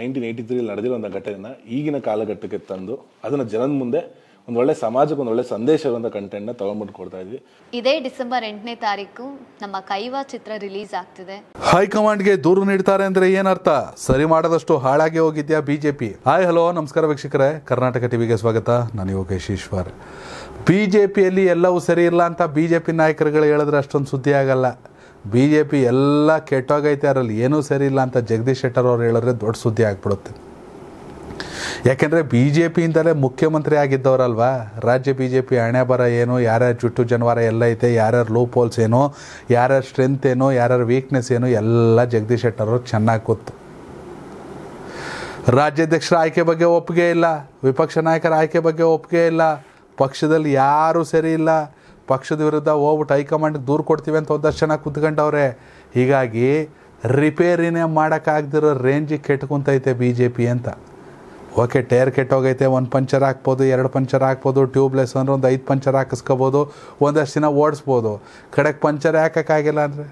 nineteen eighty ತ್ರೀಲಿ ನಡೆದಿರೋ ಒಂದು ಘಟನೆನ ಈಗಿನ ಕಾಲಘಟ್ಟಕ್ಕೆ ತಂದು ಅದನ್ನು ಜನದ ಮುಂದೆ ಒಂದು ಒಳ್ಳೆ ಸಮಾಜಕ್ಕೆ ಒಂದು ಒಳ್ಳೆ ಸಂದೇಶ ಇರುವಂಥ ಕಂಟೆಂಟ್ನ ತಗೊಂಡ್ಬಿಟ್ಟು ಕೊಡ್ತಾ ಇದ್ವಿ ಇದೇ ಡಿಸೆಂಬರ್ ಎಂಟನೇ ತಾರೀಕು ನಮ್ಮ ಕೈವಾ ಚಿತ್ರ ರಿಲೀಸ್ ಆಗ್ತಿದೆ ಹೈಕಮಾಂಡ್ಗೆ ದೂರು ನೀಡ್ತಾರೆ ಅಂದ್ರೆ ಏನರ್ಥ ಸರಿ ಮಾಡದಷ್ಟು ಹಾಳಾಗಿ ಹೋಗಿದ್ಯಾ ಬಿಜೆಪಿ ಹಾಯ್ ಹಲೋ ನಮಸ್ಕಾರ ವೀಕ್ಷಕರೇ ಕರ್ನಾಟಕ ಟಿವಿಗೆ ಸ್ವಾಗತ ನಾನು ಯೋಗೇಶ್ ಈಶ್ವರ್ ಬಿ ಎಲ್ಲವೂ ಸರಿ ಇಲ್ಲ ಅಂತ ಬಿಜೆಪಿ ಜೆ ಪಿ ನಾಯಕರುಗಳು ಹೇಳಿದ್ರೆ ಅಷ್ಟೊಂದು ಸುದ್ದಿ ಆಗಲ್ಲ ಬಿ ಜೆ ಪಿ ಎಲ್ಲ ಕೆಟ್ಟೋಗೈತೆ ಅದರಲ್ಲಿ ಏನೂ ಸರಿ ಇಲ್ಲ ಅಂತ ಜಗದೀಶ್ ಶೆಟ್ಟರ್ ಅವ್ರು ಹೇಳಿದ್ರೆ ದೊಡ್ಡ ಸುದ್ದಿ ಆಗಿಬಿಡುತ್ತೆ ಯಾಕೆಂದರೆ ಬಿ ಜೆ ಪಿಯಿಂದಲೇ ಮುಖ್ಯಮಂತ್ರಿ ಆಗಿದ್ದವರಲ್ವಾ ರಾಜ್ಯ ಬಿ ಜೆ ಪಿ ಹಣೆ ಬರ ಏನು ಯಾರ್ಯಾರು ಜುಟ್ಟು ಜನವಾರ ಎಲ್ಲ ಐತೆ ಯಾರ್ಯಾರು ಲೂಪ್ ಹೋಲ್ಸ್ ಏನು ಯಾರ್ಯಾರು ಸ್ಟ್ರೆಂತ್ ಏನು ಯಾರ್ಯಾರು ವೀಕ್ನೆಸ್ ಏನು ಎಲ್ಲ ಜಗದೀಶ್ ಶೆಟ್ಟರ್ ಅವ್ರು ಚೆನ್ನಾಗಿ ಕೂತು ರಾಜ್ಯಾಧ್ಯಕ್ಷರ ಆಯ್ಕೆ ಬಗ್ಗೆ ಒಪ್ಪಿಗೆ ಇಲ್ಲ ವಿಪಕ್ಷ ನಾಯಕರ ಆಯ್ಕೆ ಬಗ್ಗೆ ಒಪ್ಪಿಗೆ ಇಲ್ಲ ಪಕ್ಷದಲ್ಲಿ ಯಾರೂ ಸರಿ ಇಲ್ಲ ಪಕ್ಷದ ವಿರುದ್ಧ ಹೋಗ್ಬಿಟ್ಟು ಹೈಕಮಾಂಡ್ಗೆ ದೂರು ಕೊಡ್ತೀವಿ ಅಂತ ಒಂದಷ್ಟು ಜನ ಕುತ್ಕೊಂಡವ್ರೆ ಹೀಗಾಗಿ ರಿಪೇರಿನೇ ಮಾಡೋಕ್ಕಾಗ್ದಿರೋ ರೇಂಜಿಗೆ ಕೆಟ್ಕೊಂತೈತೆ ಬಿ ಜೆ ಪಿ ಅಂತ ಓಕೆ ಟೈರ್ ಕೆಟ್ಟೋಗೈತೆ ಒಂದು ಪಂಚರ್ ಹಾಕ್ಬೋದು ಎರಡು ಪಂಚರ್ ಹಾಕ್ಬೋದು ಟ್ಯೂಬ್ಲೆಸ್ ಅಂದ್ರೆ ಒಂದು ಐದು ಪಂಚರ್ ಹಾಕಿಸ್ಕೋಬೋದು ಒಂದಷ್ಟು ದಿನ ಓಡಿಸ್ಬೋದು ಕಡೆಗೆ ಪಂಚರ್ ಹಾಕೋಕ್ಕಾಗಿಲ್ಲ ಅಂದರೆ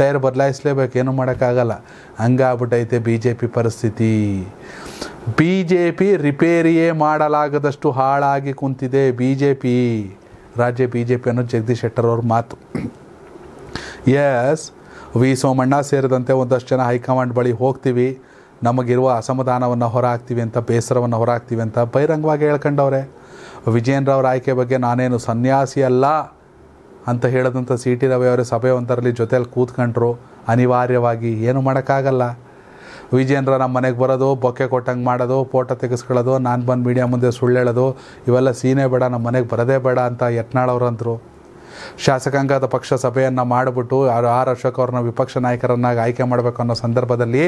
ಟೈರ್ ಬದಲಾಯಿಸ್ಲೇಬೇಕು ಏನು ಮಾಡೋಕ್ಕಾಗಲ್ಲ ಹಂಗಾಗ್ಬಿಟ್ಟೈತೆ ಬಿ ಜೆ ಪಿ ಪರಿಸ್ಥಿತಿ ಬಿ ಜೆ ಪಿ ರಿಪೇರಿಯೇ ಮಾಡಲಾಗದಷ್ಟು ಹಾಳಾಗಿ ಕುಂತಿದೆ ಬಿ ಜೆ ಪಿ ರಾಜ್ಯ ಬಿ ಜೆ ಪಿ ಅನ್ನೋ ಜಗದೀಶ್ ಶೆಟ್ಟರ್ ಅವ್ರ ಮಾತು ಎಸ್ ವಿ ಸೋಮಣ್ಣ ಸೇರಿದಂತೆ ಒಂದಷ್ಟು ಜನ ಹೈಕಮಾಂಡ್ ಬಳಿ ಹೋಗ್ತೀವಿ ನಮಗಿರುವ ಅಸಮಾಧಾನವನ್ನು ಹಾಕ್ತೀವಿ ಅಂತ ಬೇಸರವನ್ನು ಹೊರಹಾಕ್ತೀವಿ ಅಂತ ಬಹಿರಂಗವಾಗಿ ಹೇಳ್ಕೊಂಡವ್ರೆ ವಿಜಯೇಂದ್ರ ಆಯ್ಕೆ ಬಗ್ಗೆ ನಾನೇನು ಸನ್ಯಾಸಿ ಅಲ್ಲ ಅಂತ ಹೇಳಿದಂಥ ಸಿ ಟಿ ರವಿ ಅವರ ಸಭೆ ಒಂದರಲ್ಲಿ ಜೊತೆಯಲ್ಲಿ ಕೂತ್ಕೊಂಡ್ರು ಅನಿವಾರ್ಯವಾಗಿ ಏನು ಮಾಡೋಕ್ಕಾಗಲ್ಲ ವಿಜೇಂದ್ರ ನಮ್ಮ ಮನೆಗೆ ಬರೋದು ಬೊಕ್ಕೆ ಕೊಟ್ಟಂಗೆ ಮಾಡೋದು ಫೋಟೋ ತೆಗೆಸ್ಕೊಳ್ಳೋದು ನಾನು ಬಂದು ಮೀಡಿಯಾ ಮುಂದೆ ಸುಳ್ಳು ಹೇಳೋದು ಇವೆಲ್ಲ ಸೀನೇ ಬೇಡ ನಮ್ಮ ಮನೆಗೆ ಬರೋದೇ ಬೇಡ ಅಂತ ಯತ್ನಾಳವ್ರಂತರು ಶಾಸಕಾಂಗದ ಪಕ್ಷ ಸಭೆಯನ್ನು ಮಾಡಿಬಿಟ್ಟು ಆರ್ ಆರ್ ಅಶೋಕ್ ಅವ್ರನ್ನ ವಿಪಕ್ಷ ನಾಯಕರನ್ನಾಗಿ ಆಯ್ಕೆ ಮಾಡಬೇಕು ಅನ್ನೋ ಸಂದರ್ಭದಲ್ಲಿ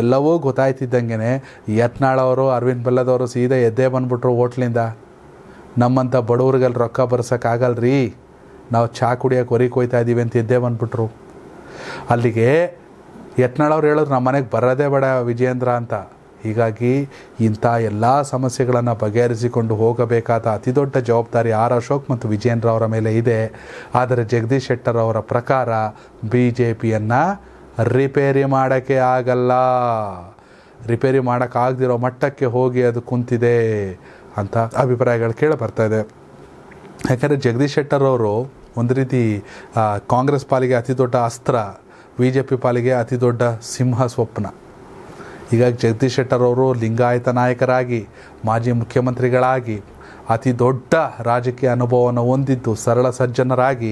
ಎಲ್ಲವೂ ಗೊತ್ತಾಯ್ತಿದ್ದಂಗೆ ಯತ್ನಾಳವರು ಅರವಿಂದ್ ಬೆಲ್ಲದವರು ಸೀದಾ ಎದ್ದೇ ಬಂದುಬಿಟ್ರು ಓಟ್ಲಿಂದ ನಮ್ಮಂಥ ಬಡವರಿಗೆಲ್ಲ ರೊಕ್ಕ ಬರ್ಸೋಕ್ಕಾಗಲ್ರಿ ನಾವು ಚಹಾ ಕುಡಿಯೋಕೆ ಹೊರಿ ಕೊಯ್ತಾ ಇದ್ದೀವಿ ಅಂತ ಎದ್ದೇ ಬಂದುಬಿಟ್ರು ಅಲ್ಲಿಗೆ ಯತ್ನಾಳವ್ರು ಹೇಳಿದ್ರು ನಮ್ಮ ಮನೆಗೆ ಬರೋದೇ ಬೇಡ ವಿಜೇಂದ್ರ ಅಂತ ಹೀಗಾಗಿ ಇಂಥ ಎಲ್ಲ ಸಮಸ್ಯೆಗಳನ್ನು ಬಗೆಹರಿಸಿಕೊಂಡು ಹೋಗಬೇಕಾದ ಅತಿ ದೊಡ್ಡ ಜವಾಬ್ದಾರಿ ಆರ್ ಅಶೋಕ್ ಮತ್ತು ವಿಜಯೇಂದ್ರ ಅವರ ಮೇಲೆ ಇದೆ ಆದರೆ ಜಗದೀಶ್ ಶೆಟ್ಟರ್ ಅವರ ಪ್ರಕಾರ ಬಿ ಜೆ ಪಿಯನ್ನು ರಿಪೇರಿ ಮಾಡೋಕ್ಕೆ ಆಗಲ್ಲ ರಿಪೇರಿ ಮಾಡೋಕ್ಕಾಗದಿರೋ ಮಟ್ಟಕ್ಕೆ ಹೋಗಿ ಅದು ಕುಂತಿದೆ ಅಂತ ಅಭಿಪ್ರಾಯಗಳು ಕೇಳಿ ಬರ್ತಾ ಇದೆ ಯಾಕಂದರೆ ಜಗದೀಶ್ ಶೆಟ್ಟರ್ ಅವರು ಒಂದು ರೀತಿ ಕಾಂಗ್ರೆಸ್ ಪಾಲಿಗೆ ಅತಿ ದೊಡ್ಡ ಅಸ್ತ್ರ ಬಿ ಜೆ ಪಿ ಪಾಲಿಗೆ ಅತಿ ದೊಡ್ಡ ಸಿಂಹ ಸ್ವಪ್ನ ಹೀಗಾಗಿ ಜಗದೀಶ್ ಶೆಟ್ಟರ್ ಅವರು ಲಿಂಗಾಯತ ನಾಯಕರಾಗಿ ಮಾಜಿ ಮುಖ್ಯಮಂತ್ರಿಗಳಾಗಿ ಅತಿ ದೊಡ್ಡ ರಾಜಕೀಯ ಅನುಭವವನ್ನು ಹೊಂದಿದ್ದು ಸರಳ ಸಜ್ಜನರಾಗಿ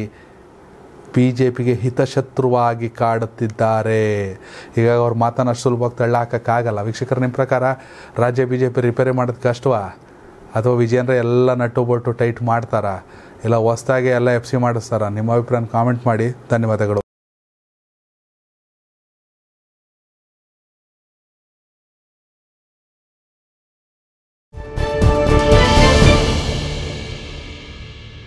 ಬಿ ಜೆ ಪಿಗೆ ಹಿತಶತ್ರುವಾಗಿ ಕಾಡುತ್ತಿದ್ದಾರೆ ಹೀಗಾಗಿ ಅವ್ರ ಮಾತನ್ನು ಅಷ್ಟು ಸುಲಭವಾಗಿ ತಳ್ಳಾಕೋಕ್ಕಾಗಲ್ಲ ವೀಕ್ಷಕರ ನಿಮ್ಮ ಪ್ರಕಾರ ರಾಜ್ಯ ಬಿ ಜೆ ಪಿ ರಿಪೇರಿ ಮಾಡೋದು ಕಷ್ಟವಾ ಅಥವಾ ವಿಜಯೇಂದ್ರ ಎಲ್ಲ ನಟು ಬಟ್ಟು ಟೈಟ್ ಮಾಡ್ತಾರಾ ಇಲ್ಲ ಹೊಸ್ದಾಗಿ ಎಲ್ಲ ಎಫ್ ಸಿ ಮಾಡಿಸ್ತಾರ ನಿಮ್ಮ ಅಭಿಪ್ರಾಯ ಕಾಮೆಂಟ್ ಮಾಡಿ ಧನ್ಯವಾದಗಳು